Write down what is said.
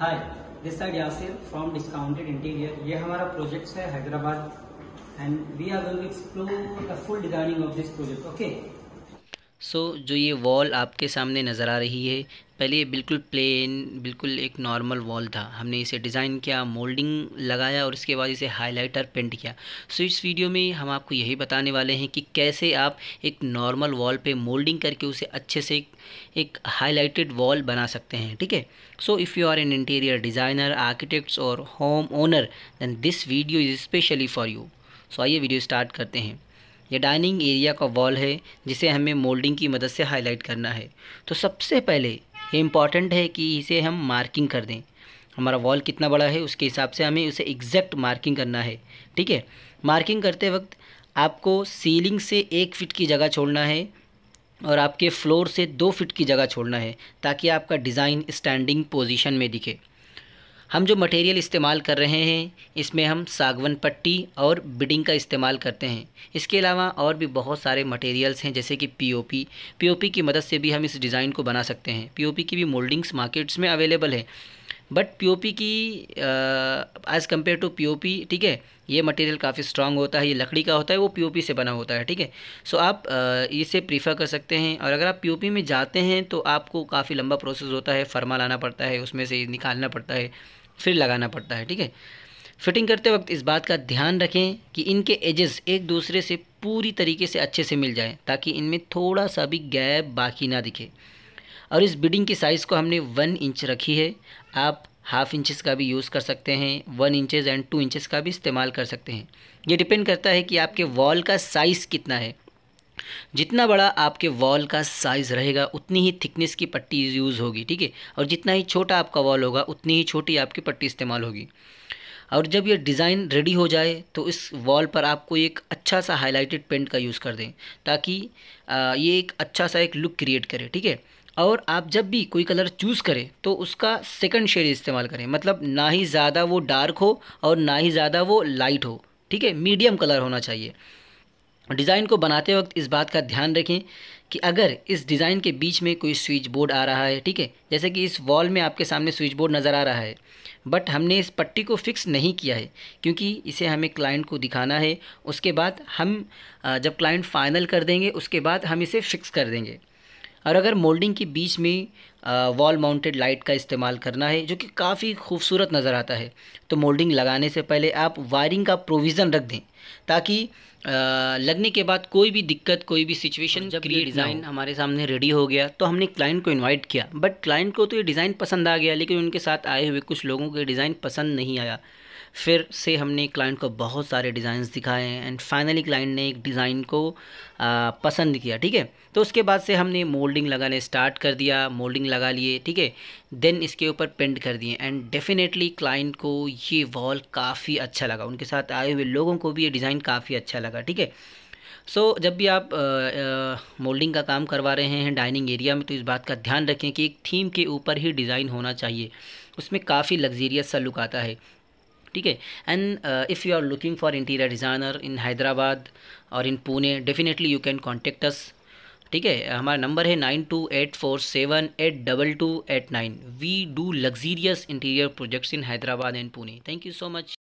hi this side Yasir from discounted interior ये हमारा project है Hyderabad and we are going explore the full designing of this project okay so जो ये wall आपके सामने नज़र आ रही है पहले ये बिल्कुल प्लेन बिल्कुल एक नॉर्मल वॉल था हमने इसे डिज़ाइन किया मोल्डिंग लगाया और इसके बाद इसे हाईलाइटर पेंट किया सो इस वीडियो में हम आपको यही बताने वाले हैं कि कैसे आप एक नॉर्मल वॉल पे मोल्डिंग करके उसे अच्छे से एक हाईलाइटेड वॉल बना सकते हैं ठीक है so if you are an interior designer architects और home owner then this video is specially for you so आइए वीडियो स्टार्ट करते हैं यह डाइनिंग एरिया का वॉल है जिसे हमें मोल्डिंग की मदद से हाईलाइट करना है तो सबसे पहले ये इम्पॉर्टेंट है कि इसे हम मार्किंग कर दें हमारा वॉल कितना बड़ा है उसके हिसाब से हमें उसे एग्जैक्ट मार्किंग करना है ठीक है मार्किंग करते वक्त आपको सीलिंग से एक फिट की जगह छोड़ना है और आपके फ्लोर से दो फिट की जगह छोड़ना है ताकि आपका डिज़ाइन स्टैंडिंग पोजीशन में दिखे हम जो मटेरियल इस्तेमाल कर रहे हैं इसमें हम सागवन पट्टी और बिडिंग का इस्तेमाल करते हैं इसके अलावा और भी बहुत सारे मटेरियल्स हैं जैसे कि पीओपी पीओपी की मदद से भी हम इस डिज़ाइन को बना सकते हैं पीओपी की भी मोल्डिंग्स मार्केट्स में अवेलेबल है बट पीओपी की एज़ कम्पेयर टू पीओपी ठीक है ये मटेरियल काफ़ी स्ट्रांग होता है ये लकड़ी का होता है वो पीओपी से बना होता है ठीक है सो आप uh, इसे प्रीफर कर सकते हैं और अगर आप पीओपी में जाते हैं तो आपको काफ़ी लंबा प्रोसेस होता है फरमा लाना पड़ता है उसमें से निकालना पड़ता है फिर लगाना पड़ता है ठीक है फिटिंग करते वक्त इस बात का ध्यान रखें कि इनके एजेस एक दूसरे से पूरी तरीके से अच्छे से मिल जाएं ताकि इनमें थोड़ा सा भी गैप बाकी ना दिखे और इस बिडिंग की साइज़ को हमने वन इंच रखी है आप हाफ इंचेस का भी यूज़ कर सकते हैं one inches and two inches का भी इस्तेमाल कर सकते हैं ये डिपेंड करता है कि आपके वॉल का साइज़ कितना है जितना बड़ा आपके वॉल का साइज़ रहेगा उतनी ही थिकनेस की पट्टी यूज़ होगी ठीक है और जितना ही छोटा आपका वॉल होगा उतनी ही छोटी आपकी पट्टी इस्तेमाल होगी और जब ये डिज़ाइन रेडी हो जाए तो इस वॉल पर आपको एक अच्छा सा हाइलाइटेड पेंट का यूज़ कर दें ताकि ये एक अच्छा सा एक लुक क्रिएट करे ठीक है और आप जब भी कोई कलर चूज़ करें तो उसका सेकंड शेड इस्तेमाल करें मतलब ना ही ज़्यादा वो डार्क हो और ना ही ज़्यादा वो लाइट हो ठीक है मीडियम कलर होना चाहिए डिज़ाइन को बनाते वक्त इस बात का ध्यान रखें कि अगर इस डिज़ाइन के बीच में कोई स्विच बोर्ड आ रहा है ठीक है जैसे कि इस वॉल में आपके सामने स्विच बोर्ड नज़र आ रहा है बट हमने इस पट्टी को फिक्स नहीं किया है क्योंकि इसे हमें क्लाइंट को दिखाना है उसके बाद हम जब क्लाइंट फाइनल कर देंगे उसके बाद हम इसे फिक्स कर देंगे और अगर मोल्डिंग के बीच में वॉल माउंटेड लाइट का इस्तेमाल करना है जो कि काफ़ी खूबसूरत नज़र आता है तो मोल्डिंग लगाने से पहले आप वायरिंग का प्रोविज़न रख दें ताकि आ, लगने के बाद कोई भी दिक्कत कोई भी सिचुएशन जब ये डिज़ाइन हमारे सामने रेडी हो गया तो हमने क्लाइंट को इनवाइट किया बट क्लाइंट को तो ये डिज़ाइन पसंद आ गया लेकिन उनके साथ आए हुए कुछ लोगों को डिज़ाइन पसंद नहीं आया फिर से हमने क्लाइंट को बहुत सारे डिज़ाइन दिखाए एंड फाइनली क्लाइंट ने एक डिज़ाइन को आ, पसंद किया ठीक है तो उसके बाद से हमने मोल्डिंग लगाने स्टार्ट कर दिया मोल्डिंग लगा लिए ठीक है देन इसके ऊपर पेंट कर दिए एंड डेफिनेटली क्लाइंट को ये वॉल काफ़ी अच्छा लगा उनके साथ आए हुए लोगों को भी ये डिज़ाइन काफ़ी अच्छा लगा ठीक है सो so, जब भी आप मोल्डिंग का काम करवा रहे हैं डाइनिंग एरिया में तो इस बात का ध्यान रखें कि एक थीम के ऊपर ही डिज़ाइन होना चाहिए उसमें काफ़ी लग्जीरियस सा लुक आता है ठीक है and if you are looking for interior designer in Hyderabad और in Pune definitely you can contact us ठीक है हमारा नंबर है nine two eight four seven eight double two eight nine we do luxurious interior projects in Hyderabad and Pune thank you so much